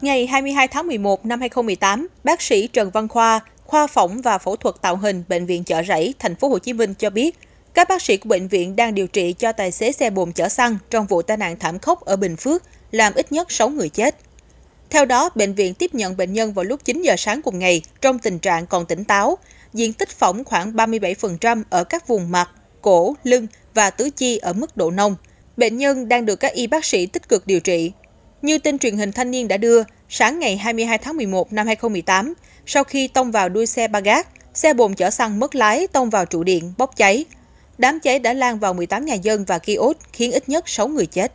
Ngày 22 tháng 11 năm 2018, bác sĩ Trần Văn Khoa, khoa phỏng và phẫu thuật tạo hình bệnh viện Chợ Rẫy, thành phố Hồ Chí Minh cho biết, các bác sĩ của bệnh viện đang điều trị cho tài xế xe bồn chở xăng trong vụ tai nạn thảm khốc ở Bình Phước, làm ít nhất 6 người chết. Theo đó, bệnh viện tiếp nhận bệnh nhân vào lúc 9 giờ sáng cùng ngày trong tình trạng còn tỉnh táo, diện tích phỏng khoảng 37% ở các vùng mặt, cổ, lưng và tứ chi ở mức độ nông. Bệnh nhân đang được các y bác sĩ tích cực điều trị, như tin truyền hình thanh niên đã đưa, sáng ngày 22 tháng 11 năm 2018, sau khi tông vào đuôi xe ba gác, xe bồn chở xăng mất lái tông vào trụ điện, bốc cháy. Đám cháy đã lan vào 18 nhà dân và kiosk, khiến ít nhất 6 người chết.